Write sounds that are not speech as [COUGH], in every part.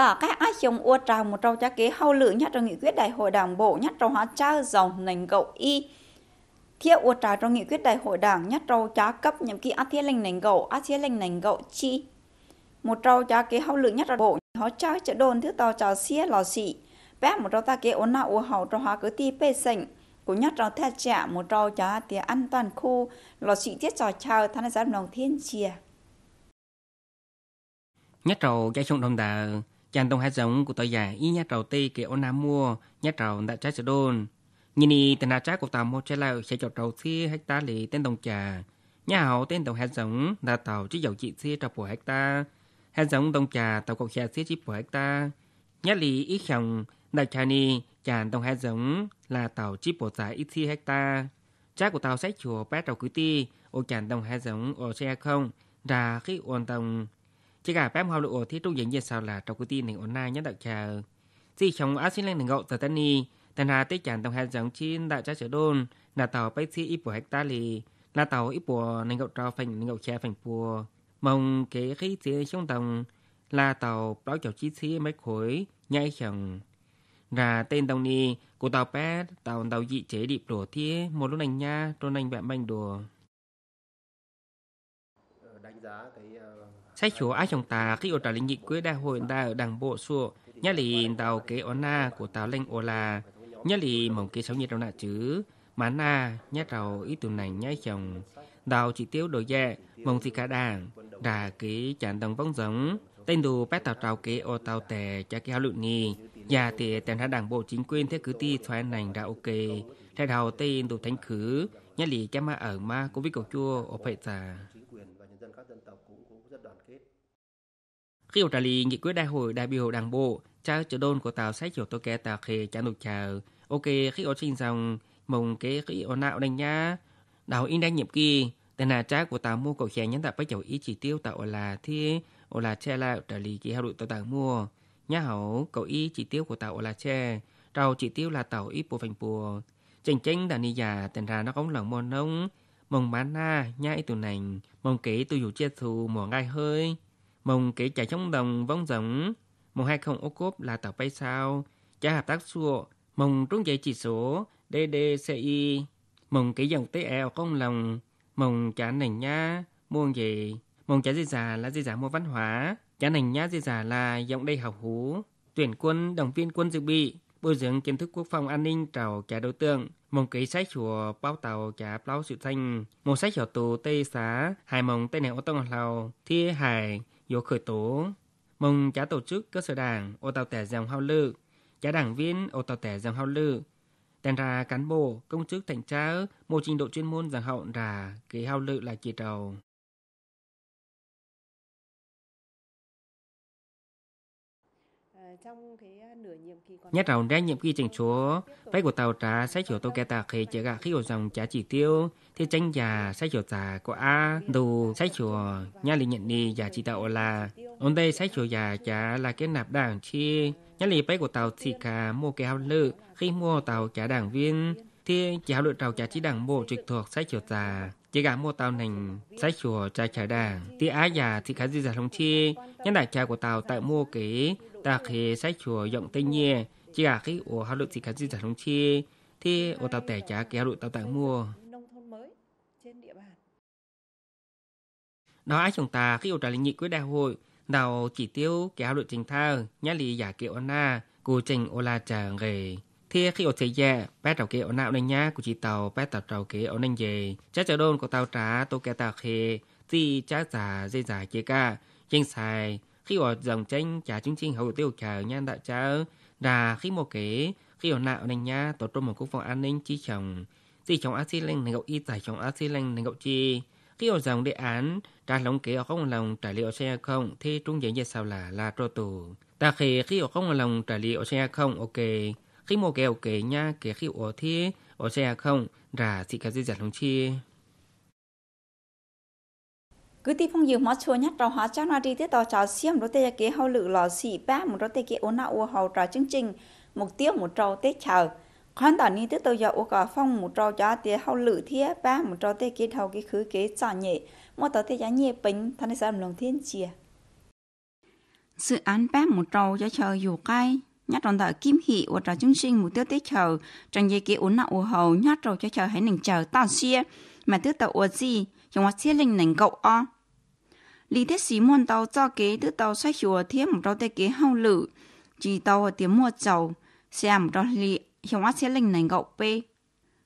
tỏ các ác chồng ua trào một trâu cha kế hậu lự nhất trong nghị quyết đại hội đảng bộ nhất trong hóa trao dòng nành gậu y thiết ua trào trong nghị quyết đại hội đảng nhất trong cha cấp nhiệm kỳ ác thiết lành nành gậu ác thiết lành nành gậu chi một trâu cha kế hậu lự nhất trong bộ hóa trao chợ đồn thứ to trào xía lò xị bé một trâu ta kế ôn na ua hậu trong hóa cứ ti pê sành của nhất trong thẹt trẻ một trâu cha tía an toàn khu lò xị thiết trò trao thanh giám đồng thiên chia nhất trâu cái sông đông đà chàng tông hai giống của tòa giả y nhà trầu tây kể ôn nam mua nhà trầu đã trái sửa đôn nhìn đi tên trái của tàu mua trái lại sẽ chọn trầu xí hecta lì tên đồng trà nhà hậu tên đồng hai giống là tàu chỉ dầu chị xí trầu của hecta hai giống đồng trà tàu cọc xe xí chỉ của hecta nhà lì ít chồng đại trà ni chàng đồng hai giống là tàu chỉ bộ giá ít xí hecta trái của tàu sách chùa bé trầu cứ ti ô chàng đồng hai giống ô xe không ra khi ôn tông chỉ cả bé học được ổ thiết trung diễn nhiên sao là trong cái tin mình ổn nai nhất đặc trà gì trong ác xin lên đỉnh gậu từ tân ni tần hà tết chẳng tổng hạt giống chín đại cha chở đôn là tàu bay sĩ ít của hecta lì là tàu ít của nền gậu trao phành nền gậu chè phành pùa mong kế khí chế trong tầng là tàu báo chảo chi sĩ mấy khối nhai chẳng là tên tàu ni của tàu bé tàu tàu dị chế điệp đổ thiết một lúc anh nha trôn anh bạn manh đùa Ờ, sách chủ ai chồng ta khi ở trả lĩnh nghị quyết đại hội ta ở đảng bộ xua, nhá lì tàu kế ó na của tàu lệnh ô là, nhá lì mỏng kế sáu nhiệt đâu nạ chứ, mà na nhá rầu ý tù này nhá chồng, đào chỉ tiêu đổi dạ, mong thì cả đảng, đà kế chản đồng vong giống, tên đồ bác tàu trào kế ô tàu tè cha kéo lụn nghi và thì tèn ra đảng bộ chính quyền thế cứ ti thoái nành đã ok, thay đầu tên đồ thánh khứ, nhá lì cha ma ở ma cũng biết cầu chua ô phải giả. Khi trả lời nghị quyết đại hội đại biểu đảng bộ, cha chủ đôn của tàu sách chiều tôi kẻ tàu khề cha nụ chờ. Ok, khi ở trình dòng, mong kế khi ở nào đánh nhá. Đào in đánh nhiệm kỳ, tên là cha của tàu mua cầu xe nhắn tạo bách chầu ý chỉ tiêu tàu là thi, ở là che là trả lời kỳ hào đội tàu tàu mua. Nhá hậu, cầu ý chỉ tiêu của tàu là che, tàu chỉ tiêu là tàu ít bộ phành bùa. Chành chánh đàn đi già, tên ra nó cũng lòng mòn nông, mong bán na, nhai tù nành, mong kế tôi dù chết thù mùa ngai hơi mong kể chạy chống đồng vong rộng, mong hai không ô cốp là tàu bay sao, trả hợp tác xua, mong trúng dạy chỉ số DDCI, mong kỹ dòng tế eo không lòng, mong trả nành nha, muôn gì, mong trả di giả là di giả mua văn hóa, trả nành nha di giả là giọng đây học hú, tuyển quân, động viên quân dự bị, bồi dưỡng kiến thức quốc phòng an ninh trào trả đối tượng, mong kỹ sách chùa bao tàu trả bao sự thanh, một sách chảo tù tây xá, hai mong tây ô tông lào, thi hải, yếu khởi tố. Mong trả tổ chức cơ sở đảng ô tàu tẻ dòng hao lự, trả đảng viên ô tàu tẻ dòng hao lự. Tên ra cán bộ, công chức thành tra một trình độ chuyên môn giảng hậu ra kỳ hao lự là kỳ đầu. Nhất rào đang nhiệm kỳ chỉnh chúa, vay của tàu trá sẽ chiều tôi kẻ tà khi chế gà khi ổ dòng trả chỉ tiêu, thì tranh già sẽ chiều tà của A, đủ sẽ chiều nhà lý nhận đi giả chỉ tạo là, ổn đây sẽ chiều già trả là cái nạp đảng chi, nhà lý vay của tàu chỉ cả mua cái hào lự, khi mua tàu trả đảng viên, thì chỉ hào lự tàu trả chỉ đảng bộ trực thuộc sẽ chiều tà chỉ cả mua tàu nành sách chùa trà trà đảng thì á già thì khá gì giả thông chi nhân đại trà của tàu tại mua cái ta khi sách chùa dọn tây nhẹ chỉ cả khi ổ hà lực chỉ cả di sản thống chi thì ổ tàu tẻ trả kéo đội tàu tạng mua đó ai chúng ta khi ổ trả lời nghị quyết đại hội nào chỉ tiêu kéo đội trình thao nhá lì giả kiệu na cù trình ổ là trả nghề thì khi ổ thấy dạ bé tàu kia ổ nào nên nhá của chị tàu bé tàu tàu kia ổ nên về chắc chờ đôn của tàu trả tôi kéo tàu khi thì chắc giả dây giả kia ca chính xài khi ở dòng tranh trả chính trình hậu tiêu trả nha đại cha là khi một cái khi ở nạo này nha tổ trung một quốc phòng an ninh chi chồng gì chồng ác xí lên này cậu y tài chồng ác xí lên này cậu chi khi ở dòng đề án trả lòng kế ở không lòng trả liệu xe không thì trung diện như sao là là trô tù ta khi khi ở không lòng trả liệu xe không ok khi một kế ok nha kế khi ở thế ở xe không là sĩ cả di giản lòng chi cứ ti phong nhiều mất chua nhất rồi hóa cho nó đi tiếp tàu trò xiêm rồi tê kế hậu lự lò xỉ ba một rồi tê kế ôn nào hậu trò chương trình mục tiêu một trâu tết chờ khoan tỏ ni tiếp tàu giờ ô cả phong một trâu cho tê hậu lự thiết ba một trâu tê kế thầu cái khứ kế trò nhẹ một tàu tê giá nhẹ bình thân sẽ lòng thiên chia dự án ba một trâu cho chờ dù cay nhất trong tờ kim hị và trò chương trình mục tiêu tết chờ trong dây kế ôn nào hậu nhất trâu cho chờ hãy nình chờ tao xia mà tiếp tàu ô gì 用我切零能够啊。lý thế sĩ muốn tàu cho kế từ tàu xoay hiểu thêm một đầu kế hậu lửa, chỉ tàu tiếng mua chầu xem một lý hiểu ác sẽ linh nành gậu bê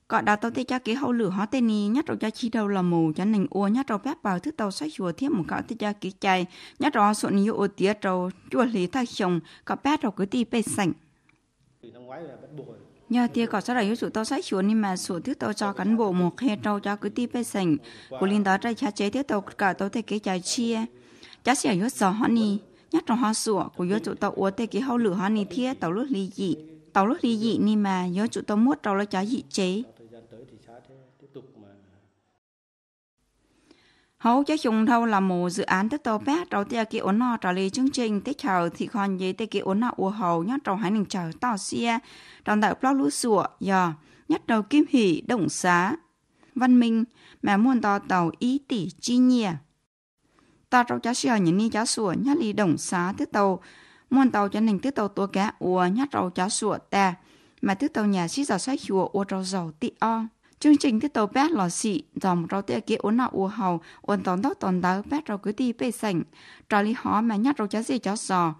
gọi đào tàu tế cho kế hậu lử hóa tên ni nhất đầu cho chi đầu là mù cho nành ua nhất đầu bếp bảo thứ tàu xoay chùa thêm một cái tế cho kế chay nhất đầu sụn nhiều ô tía trâu chùa lý thay chồng cậu bếp đầu cứ đi bê sảnh nhờ tia có sao hữu chủ tàu sách chuẩn nhưng mà số thứ tàu cho cán bộ một hệ tàu cho cứ ti bê sành của liên đó ra cha chế thứ tàu cả tàu thế kế trái chia cha sẽ hữu sò họ ni nhắc trong họ sủa của hữu chủ tàu uống thế kế hậu lửa họ ni thiết tàu lúc ly dị tàu lúc ly dị nhưng mà hữu chủ tàu muốt tàu là trái dị chế Hấu cho chúng thâu là một dự án tới tàu bé đầu tiên kia ổn nọ trở lại chương trình tới chờ thì còn gì tới kia ổn nọ ua hầu nhá trong hải đình chờ tàu xe trong đại blog lũ sủa giờ nhất đầu kim hỷ động xá văn minh mẹ muốn to tàu ý tỷ chi nhìa ta trong giá xe những ni giá sủa nhá lì động xá tới tàu muốn tàu cho nình tới tàu tua cá ua nhá trong giá sủa ta mà tới tàu nhà xí giờ xoay chùa ua trâu dầu tị o chương trình tiếp tàu bét lò xị dòng rau tê kia ốn nọ u hầu ốn tòn tóc tòn tớ bét rau cứ ti bê sảnh trò lý hó mà nhắc rau chá dê chó sò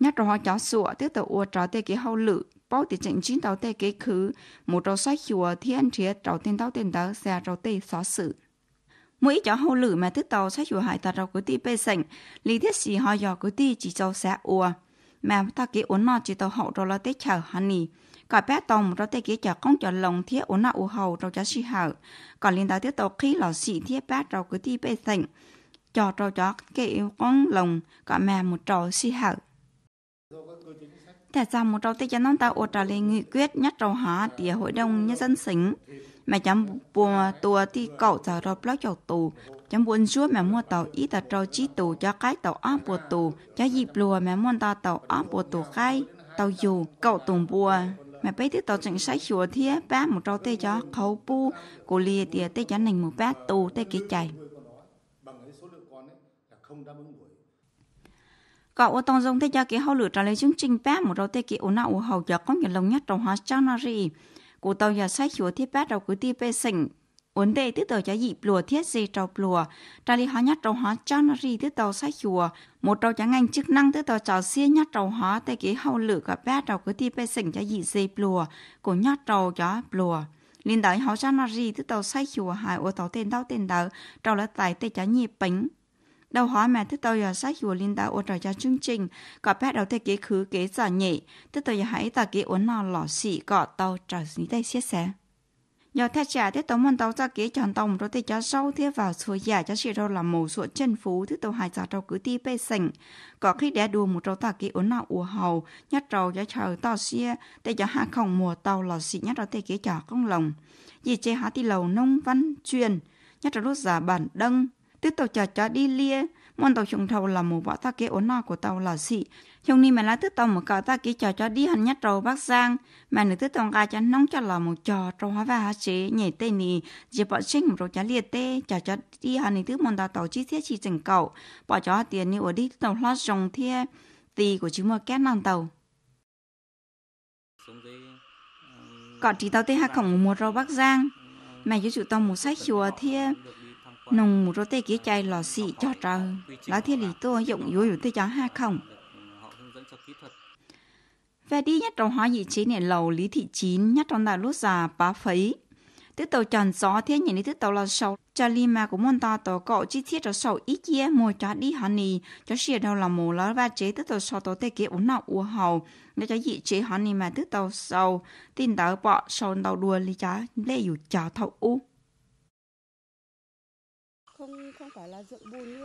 nhắc rau hó chó sụa tiếp tàu u trò tê kia hầu lự bao tiền chỉnh chín tàu tê kế khứ một rau xoay chùa thiên chia rau tiền tàu tiền tớ xe rau tê xó sự mũi chó hầu lự mà tiếp tàu xoay chùa hải tà rau cứ ti bê sảnh lý thiết gì ho dò cứ ti chỉ rau xe ua mà ta kỹ ổn nó chỉ tàu hậu rồi là tế chờ hắn nì cả bé tông rồi tế kỹ chờ không chờ lòng thiết ổn nó ủ hậu rồi cho xì hậu còn liên tàu tiếp tàu khi lò xì thiết bé rồi cứ đi bê thịnh cho rồi cho kỹ con lòng cả mẹ một trò xì hậu tại sao một trò tế cho nó ta ổn trả lời nghị quyết nhất trò hả tỉa hội đồng nhân dân xính mà chẳng buồn tua thì cậu giờ rồi lóc chầu tù chẳng buồn suốt mà mua tàu ít tàu trâu chí tù cho cái tàu áp bùa tù cho dịp lùa mà mua tàu tàu áp bùa tù cái tàu dù cậu tùng bùa mà bây giờ tàu chẳng sách chùa thế ba một trâu tê cho khẩu bu của lìa tìa tê cho nành một bát tù tê kỹ chạy cậu ở tông dùng thế cho cái hậu lửa trả lời chương trình ba một trâu tê kỹ ổn nào hậu cho có những lồng nhất trong hóa trang nào gì của tàu nhà sách chúa thiết bát đầu cứ ti bê sỉnh vấn đề tiếp tàu cho dị lùa thiết gì trâu lùa trà lý hóa nhất trâu hóa cho nó ri tiếp tàu sách chùa một trâu chẳng ngành chức năng tiếp tàu trào xia nhất trâu hóa tê cái hậu lửa cả bát đầu cứ ti bê sỉnh cho dị gì lùa của nhất trâu cho lùa liên đới hóa cho nó ri tiếp tàu sách chùa hai ô tàu tên tàu tên đỡ trâu là tài tê cho nhịp bánh đầu hóa mà tức tôi giờ sách của Linda ô trò cho chương trình có bé đầu thế kế khứ kế giờ nhỉ tức tôi giờ hãy tờ kế uốn nò lò xị cọ tàu trò dưới đây chia sẻ do thay trả thế tổng môn tàu cho kế chọn tổng rồi thì cho sâu thế vào số giả cho chị đâu là mù sụn chân phú thứ tàu hai giả trâu cứ ti bê sành có khi đẻ đùa một trâu tà kế uốn nọ ùa hầu nhất trâu cho chờ tàu xia để cho hạ khổng mùa tàu lò xị nhất trâu thế kế chọn công lòng dì chế hạ ti lầu nông văn truyền nhất là lúc giả bản đăng tức tàu chả chả đi lia món tàu chung tàu là một bọ ta kế ổn nọ của tàu là gì? trong ni mà lá tức tàu một cả ta kế chả chả đi hành nhất trầu bắc giang mà nữ tức tàu ga chả nóng chả là một trò trầu hóa và há chế nhảy tê nì giờ bọn sinh một chả lia tê chả chả đi hành nữ tức món tàu tàu chi thiết chi chỉnh cầu bọ chó tiền ni ở đi tàu lo dòng thia tì của chúng mơ két nàng tàu còn chỉ tàu tê hạ khổng một rau bắc giang mà dưới chủ tàu một sách chùa thia nông một rô tê kia chai lò xị cho trâu lá thiên lý tô dụng yếu yếu tê cho ha không về đi nhất trong hóa dị chế này lầu lý thị chín nhất trong đại lúc già bá phấy tứ tàu tròn gió thế nhìn tứ tàu là sầu cho lima của môn ta tổ cậu chi thiết cho sầu ít chia mua cho đi họ nì cho xìa đâu là mù lá và chế tứ tàu sầu tổ tê kia uống nọ u hầu để cho dị chế họ nì mà tứ tàu sầu tin tàu bọ sầu đầu đua lý cho lê dù cho thâu u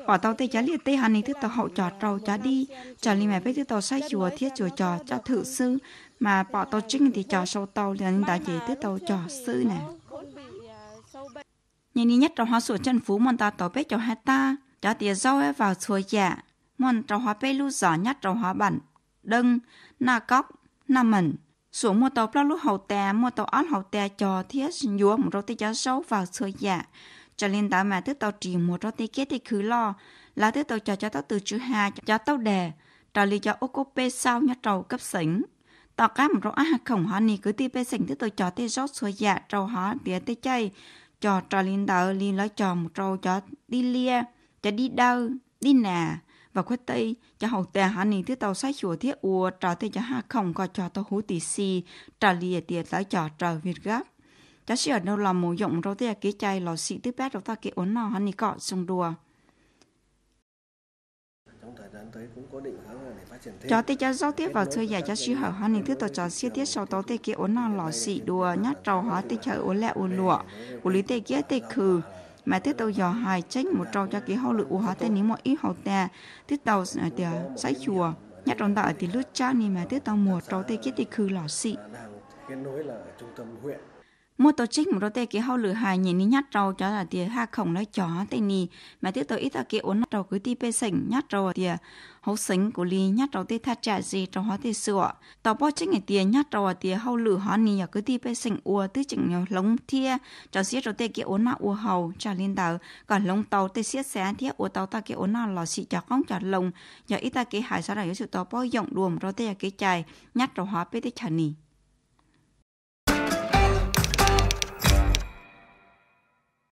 bỏ tàu tây chá liệt tây hàn này thứ tàu hậu trò trầu chá đi chả li mẹ với thứ tàu sai chùa thiết chùa trò cho thử sư mà bỏ tàu trinh thì [LAUGHS] trò sâu tàu liền đã chỉ thứ tàu trò sư nè à, nhìn đi nhất trong hóa sủa chân phú mòn ta tàu bếp cho hai ta cho tiền rau vào chùa dạ mòn trong hóa bê lu giỏ nhất trong hóa bản đâng na cóc na mẩn xuống mua tàu plau lúc hậu tè mua tàu át hậu tè trò thiết nhúa một rau tây chá sâu vào chùa dạ cho nên đó mà tức tàu trì một trong tê kết thì cứ lo là tức tàu cho cho tàu từ chữ hà cho tàu đề trò lý cho ô cô pê sau nhá trầu cấp sỉnh tàu cá một rõ hạt khổng họ nì cứ tê pê sỉnh tức tàu cho tê rót xuôi dạ trầu họ tía tê chay cho trò lý đó lý lấy cho một trầu cho đi lia cho đi đâu đi nà và khuất tây cho hậu tè hà nì thứ tàu sai chùa thiết ua trò tê cho hà không có cho tàu hú tì si trả lìa tiệt lá trò trò việt gấp giá sĩ ở đâu là mù dụng rồi thì cái chai lò xị tư bát rồi ta cái ổn nào hắn đi cọ xung đùa cho tới cho giao tiếp vào chơi giải cho sư hở hoa thứ tổ cho xia tiết sau tố tê kia ổn nào lò xị đùa nhát trầu hóa tê chơi ổn lẹ ổn lụa của lý tê kia tê khừ mà tiết tàu dò hài tránh một trâu cho kia hậu lự ổn hóa tê ní mọi ít hậu tè tiết tàu ở sái chùa nhát tròn tạo thì lướt cha ni mà tiết tàu mùa trâu tê kia tê khừ lò xị kết nối là trung tâm huyện mua tổ chức một đôi kia hậu lửa hài nhìn ní nhát trâu cho là tiền ha khổng nói chó tên nì mà tiếp tôi ít ta kia uốn trâu cứ ti bê sỉnh nhát trâu tiền hậu sỉnh của ly nhát trâu tê tha trả gì trong hóa tê sửa tàu bao chính ngày tiền nhát trâu tiền hậu lửa họ nì giờ à cứ ti bê sỉnh ua tứ chỉnh nhau lống thia cho xiết trâu tê kia uốn nọ ua hầu trả lên tàu cả lông tàu tê xiết xé thia ua tàu ta kia uốn nọ lò xị cho không trả lông giờ ít ta kia hải sao này sự tàu bao rộng đùm trâu tê kia chài nhát trâu hóa bê tê chả nì